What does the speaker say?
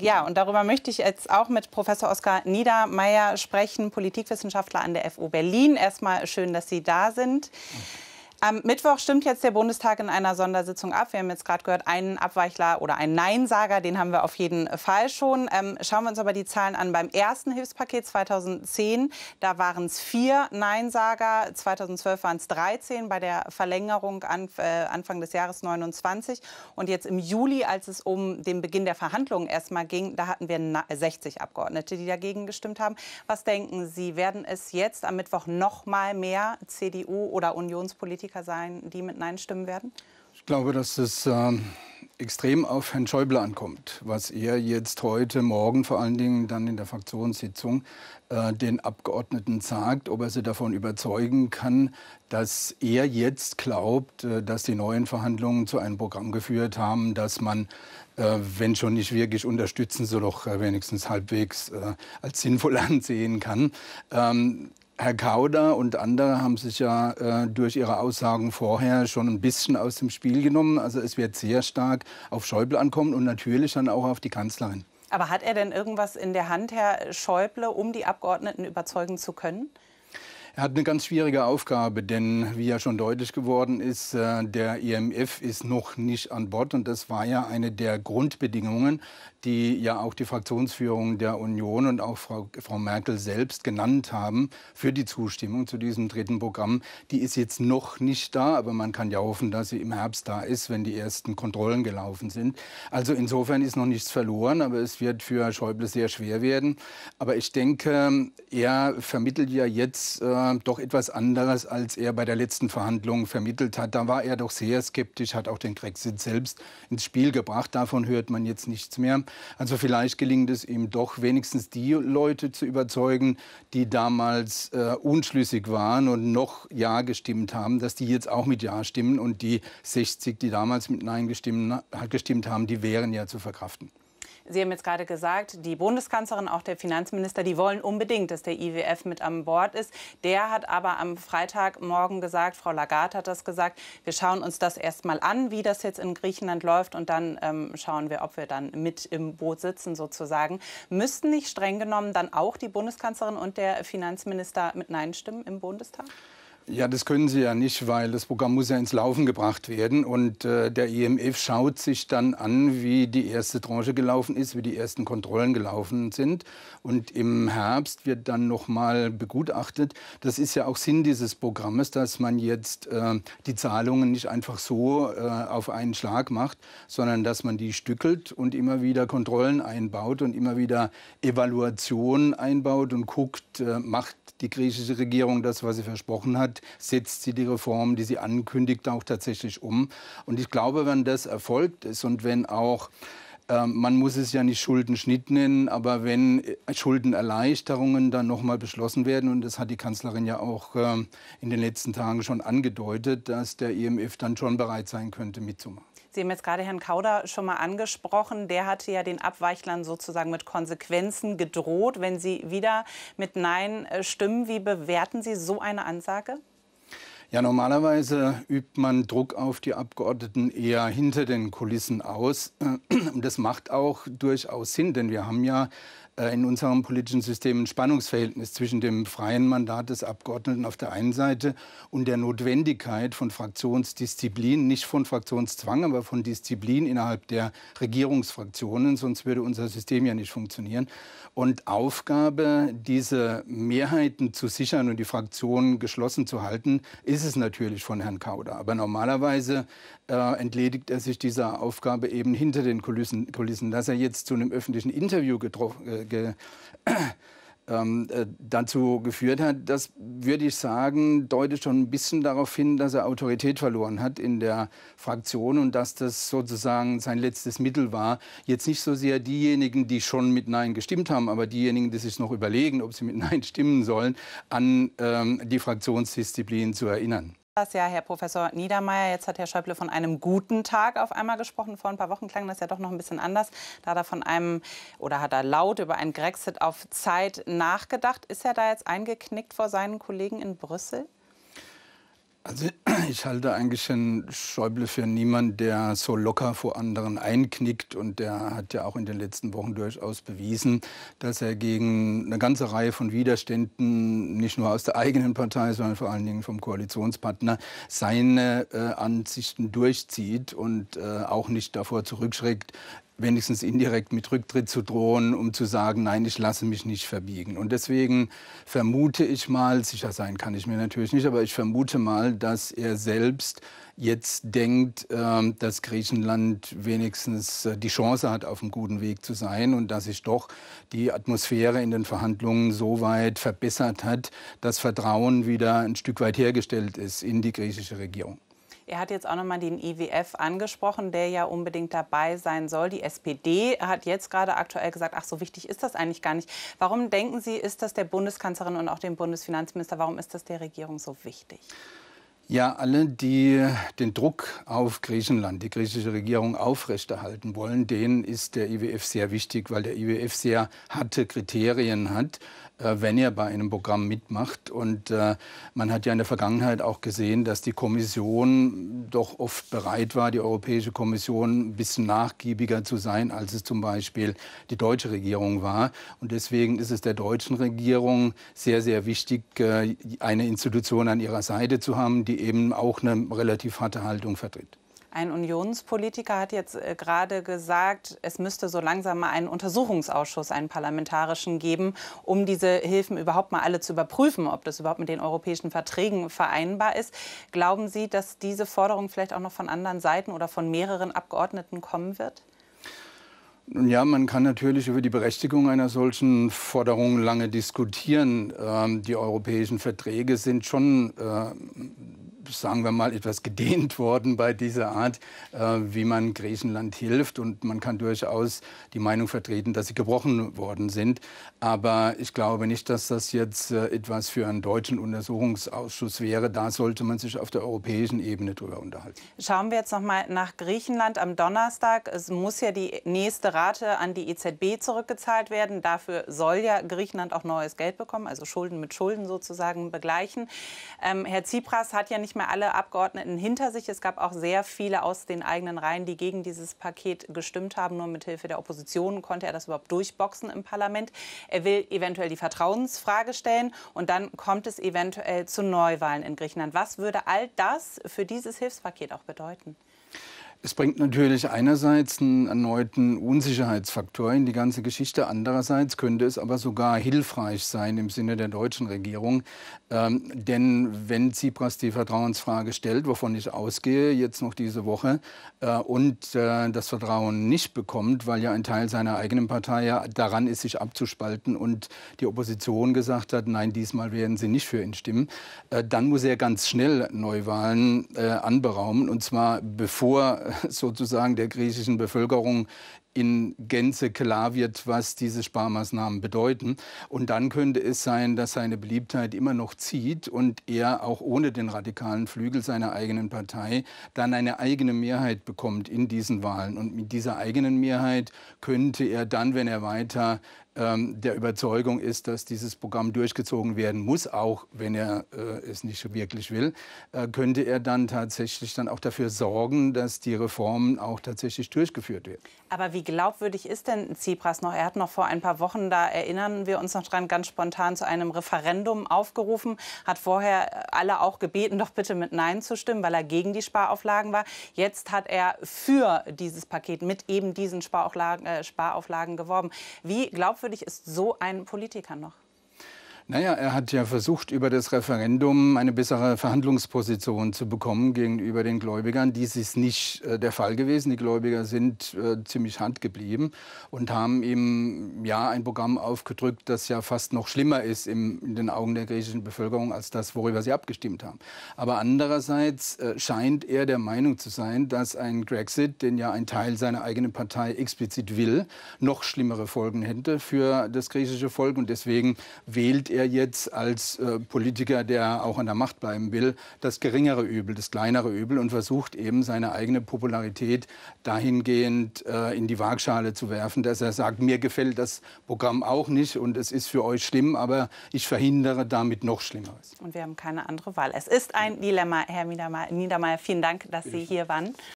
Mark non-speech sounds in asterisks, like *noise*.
Ja, und darüber möchte ich jetzt auch mit Professor Oskar Niedermeyer sprechen, Politikwissenschaftler an der FU Berlin. Erstmal schön, dass Sie da sind. Okay. Am Mittwoch stimmt jetzt der Bundestag in einer Sondersitzung ab. Wir haben jetzt gerade gehört, einen Abweichler oder einen Neinsager, den haben wir auf jeden Fall schon. Ähm, schauen wir uns aber die Zahlen an. Beim ersten Hilfspaket 2010, da waren es vier Neinsager, 2012 waren es 13, bei der Verlängerung an, äh, Anfang des Jahres 29. Und jetzt im Juli, als es um den Beginn der Verhandlungen erstmal ging, da hatten wir 60 Abgeordnete, die dagegen gestimmt haben. Was denken Sie, werden es jetzt am Mittwoch noch mal mehr CDU- oder Unionspolitiker Politiker sein, die mit Nein stimmen werden? Ich glaube, dass es äh, extrem auf Herrn Schäuble ankommt, was er jetzt heute Morgen, vor allen Dingen dann in der Fraktionssitzung, äh, den Abgeordneten sagt, ob er sie davon überzeugen kann, dass er jetzt glaubt, äh, dass die neuen Verhandlungen zu einem Programm geführt haben, dass man, äh, wenn schon nicht wirklich unterstützen, so doch äh, wenigstens halbwegs äh, als sinnvoll *laughs* ansehen kann. Ähm, Herr Kauder und andere haben sich ja äh, durch ihre Aussagen vorher schon ein bisschen aus dem Spiel genommen. Also es wird sehr stark auf Schäuble ankommen und natürlich dann auch auf die Kanzlerin. Aber hat er denn irgendwas in der Hand, Herr Schäuble, um die Abgeordneten überzeugen zu können? Er hat eine ganz schwierige Aufgabe, denn wie ja schon deutlich geworden ist, äh, der IMF e ist noch nicht an Bord und das war ja eine der Grundbedingungen, die ja auch die Fraktionsführung der Union und auch Frau, Frau Merkel selbst genannt haben für die Zustimmung zu diesem dritten Programm. Die ist jetzt noch nicht da, aber man kann ja hoffen, dass sie im Herbst da ist, wenn die ersten Kontrollen gelaufen sind. Also insofern ist noch nichts verloren, aber es wird für Schäuble sehr schwer werden. Aber ich denke, er vermittelt ja jetzt äh, war doch etwas anderes, als er bei der letzten Verhandlung vermittelt hat. Da war er doch sehr skeptisch, hat auch den Brexit selbst ins Spiel gebracht. Davon hört man jetzt nichts mehr. Also vielleicht gelingt es ihm doch, wenigstens die Leute zu überzeugen, die damals äh, unschlüssig waren und noch Ja gestimmt haben, dass die jetzt auch mit Ja stimmen. Und die 60, die damals mit Nein gestimmt, gestimmt haben, die wären ja zu verkraften. Sie haben jetzt gerade gesagt, die Bundeskanzlerin, auch der Finanzminister, die wollen unbedingt, dass der IWF mit an Bord ist. Der hat aber am Freitagmorgen gesagt, Frau Lagarde hat das gesagt, wir schauen uns das erst mal an, wie das jetzt in Griechenland läuft und dann ähm, schauen wir, ob wir dann mit im Boot sitzen sozusagen. Müssten nicht streng genommen dann auch die Bundeskanzlerin und der Finanzminister mit Nein stimmen im Bundestag? Ja, das können sie ja nicht, weil das Programm muss ja ins Laufen gebracht werden. Und äh, der IMF e schaut sich dann an, wie die erste Tranche gelaufen ist, wie die ersten Kontrollen gelaufen sind. Und im Herbst wird dann nochmal begutachtet. Das ist ja auch Sinn dieses Programmes, dass man jetzt äh, die Zahlungen nicht einfach so äh, auf einen Schlag macht, sondern dass man die stückelt und immer wieder Kontrollen einbaut und immer wieder Evaluationen einbaut und guckt, äh, macht die griechische Regierung das, was sie versprochen hat, setzt sie die Reformen, die sie ankündigt, auch tatsächlich um. Und ich glaube, wenn das erfolgt ist und wenn auch ähm, man muss es ja nicht Schuldenschnitt nennen, aber wenn äh, Schuldenerleichterungen dann nochmal beschlossen werden, und das hat die Kanzlerin ja auch ähm, in den letzten Tagen schon angedeutet, dass der IMF e dann schon bereit sein könnte, mitzumachen. Sie haben jetzt gerade Herrn Kauder schon mal angesprochen. Der hatte ja den Abweichlern sozusagen mit Konsequenzen gedroht, wenn sie wieder mit Nein äh, stimmen. Wie bewerten Sie so eine Ansage? Ja, normalerweise übt man Druck auf die Abgeordneten eher hinter den Kulissen aus. Und äh, *clears throat* das macht auch durchaus Sinn, denn wir haben ja äh, in unserem politischen System ein Spannungsverhältnis zwischen dem freien Mandat des Abgeordneten auf der einen Seite und der Notwendigkeit von Fraktionsdisziplin, nicht von Fraktionszwang, aber von Disziplin innerhalb der Regierungsfraktionen, sonst würde unser System ja nicht funktionieren. Und Aufgabe, diese Mehrheiten zu sichern und die Fraktionen geschlossen zu halten, ist ist es natürlich von Herrn Kauder. Aber normalerweise äh, entledigt er sich dieser Aufgabe eben hinter den Kulissen, Kulissen. Dass er jetzt zu einem öffentlichen Interview getroffen, äh, ge ähm, äh, dazu geführt hat. Das würde ich sagen, deutet schon ein bisschen darauf hin, dass er Autorität verloren hat in der Fraktion und dass das sozusagen sein letztes Mittel war. Jetzt nicht so sehr diejenigen, die schon mit Nein gestimmt haben, aber diejenigen, die sich noch überlegen, ob sie mit *laughs* Nein stimmen sollen, an ähm, die Fraktionsdisziplin zu erinnern. Das ja, Herr Professor Niedermeyer, jetzt hat Herr Schäuble von einem guten Tag auf einmal gesprochen. Vor ein paar Wochen klang das ja doch noch ein bisschen anders. Da hat er von einem oder hat er laut über einen Grexit auf Zeit nachgedacht. Ist er da jetzt eingeknickt vor seinen Kollegen in Brüssel? Also *clears throat* ich halte eigentlich Herrn Schäuble für niemand, der so locker vor anderen einknickt. Und der hat ja auch in den letzten Wochen durchaus bewiesen, dass er gegen eine ganze Reihe von Widerständen, nicht nur aus der eigenen Partei, sondern vor allen Dingen vom Koalitionspartner, seine äh, Ansichten durchzieht und äh, auch nicht davor zurückschreckt, wenigstens indirekt mit Rücktritt zu drohen, um zu sagen, nein, ich lasse mich nicht verbiegen. Und deswegen vermute ich mal, sicher sein kann ich mir natürlich nicht, aber ich vermute mal, dass er selbst jetzt denkt, ähm, dass Griechenland wenigstens äh, die Chance hat, auf einem guten Weg zu sein und dass sich doch die Atmosphäre in den Verhandlungen so weit verbessert hat, dass Vertrauen wieder ein Stück weit hergestellt ist in die griechische Regierung. Er hat jetzt auch noch mal den IWF angesprochen, der ja unbedingt dabei sein soll. Die SPD hat jetzt gerade aktuell gesagt, ach so wichtig ist das eigentlich gar nicht. Warum denken Sie, ist das der Bundeskanzlerin und auch dem Bundesfinanzminister, warum ist das der Regierung so wichtig? Ja, alle, die den Druck auf Griechenland, die griechische Regierung aufrechterhalten wollen, denen ist der IWF sehr wichtig, weil der IWF sehr harte Kriterien hat, äh, wenn er bei einem Programm mitmacht. Und äh, man hat ja in der Vergangenheit auch gesehen, dass die Kommission doch oft bereit war, die Europäische Kommission ein bisschen nachgiebiger zu sein, als es zum Beispiel die deutsche Regierung war. Und deswegen ist es der deutschen Regierung sehr, sehr wichtig, äh, eine Institution an ihrer Seite zu haben, die die eben auch eine relativ harte Haltung vertritt. Ein Unionspolitiker hat jetzt äh, gerade gesagt, es müsste so langsam mal einen Untersuchungsausschuss, einen parlamentarischen geben, um diese Hilfen überhaupt mal alle zu überprüfen, ob das überhaupt mit den europäischen Verträgen vereinbar ist. Glauben Sie, dass diese Forderung vielleicht auch noch von anderen Seiten oder von mehreren Abgeordneten kommen wird? Nun Ja, man kann natürlich über die Berechtigung einer solchen Forderung lange diskutieren. Ähm, die europäischen Verträge sind schon äh, sagen wir mal, etwas gedehnt worden bei dieser Art, äh, wie man Griechenland hilft. Und man kann durchaus die Meinung vertreten, dass sie gebrochen worden sind. Aber ich glaube nicht, dass das jetzt äh, etwas für einen deutschen Untersuchungsausschuss wäre. Da sollte man sich auf der europäischen Ebene drüber unterhalten. Schauen wir jetzt noch mal nach Griechenland am Donnerstag. Es muss ja die nächste Rate an die EZB zurückgezahlt werden. Dafür soll ja Griechenland auch neues Geld bekommen, also Schulden mit Schulden sozusagen begleichen. Ähm, Herr Tsipras hat ja nicht mal mehr alle Abgeordneten hinter sich. Es gab auch sehr viele aus den eigenen Reihen, die gegen dieses Paket gestimmt haben. Nur mit Hilfe der Opposition konnte er das überhaupt durchboxen im Parlament. Er will eventuell die Vertrauensfrage stellen und dann kommt es eventuell zu Neuwahlen in Griechenland. Was würde all das für dieses Hilfspaket auch bedeuten? Es bringt natürlich einerseits einen erneuten Unsicherheitsfaktor in die ganze Geschichte. Andererseits könnte es aber sogar hilfreich sein im Sinne der deutschen Regierung. Ähm, denn wenn Tsipras die Vertrauensfrage stellt, wovon ich ausgehe, jetzt noch diese Woche, äh, und äh, das Vertrauen nicht bekommt, weil ja ein Teil seiner eigenen Partei ja daran ist, sich abzuspalten und die Opposition gesagt hat, nein, diesmal werden sie nicht für ihn stimmen, äh, dann muss er ganz schnell Neuwahlen äh, anberaumen. Und zwar bevor äh, *laughs* sozusagen der griechischen Bevölkerung in Gänze klar wird, was diese Sparmaßnahmen bedeuten. Und dann könnte es sein, dass seine Beliebtheit immer noch zieht und er auch ohne den radikalen Flügel seiner eigenen Partei dann eine eigene Mehrheit bekommt in diesen Wahlen. Und mit dieser eigenen Mehrheit könnte er dann, wenn er weiter ähm, der Überzeugung ist, dass dieses Programm durchgezogen werden muss, auch wenn er äh, es nicht wirklich will, äh, könnte er dann tatsächlich dann auch dafür sorgen, dass die Reformen auch tatsächlich durchgeführt werden. Aber wie glaubwürdig ist denn Tsipras noch? Er hat noch vor ein paar Wochen, da erinnern wir uns noch dran, ganz spontan zu einem Referendum aufgerufen, hat vorher alle auch gebeten, doch bitte mit Nein zu stimmen, weil er gegen die Sparauflagen war. Jetzt hat er für dieses Paket mit eben diesen Sparauflagen, äh, Sparauflagen geworben. Wie glaubwürdig fragwürdig ist so ein Politiker noch? Naja, er hat ja versucht, über das Referendum eine bessere Verhandlungsposition zu bekommen gegenüber den Gläubigern. Dies ist nicht äh, der Fall gewesen. Die Gläubiger sind äh, ziemlich handgeblieben und haben ihm ja ein Programm aufgedrückt, das ja fast noch schlimmer ist im, in den Augen der griechischen Bevölkerung als das, worüber sie abgestimmt haben. Aber andererseits äh, scheint er der Meinung zu sein, dass ein Grexit, den ja ein Teil seiner eigenen Partei explizit will, noch schlimmere Folgen hätte für das griechische Volk und deswegen wählt er jetzt als äh, Politiker, der auch an der Macht bleiben will, das geringere Übel, das kleinere Übel und versucht eben seine eigene Popularität dahingehend äh, in die Waagschale zu werfen, dass er sagt, mir gefällt das Programm auch nicht und es ist für euch schlimm, aber ich verhindere damit noch Schlimmeres. Und wir haben keine andere Wahl. Es ist ein Dilemma, Herr Niedermeyer. Vielen Dank, dass Sie hier waren.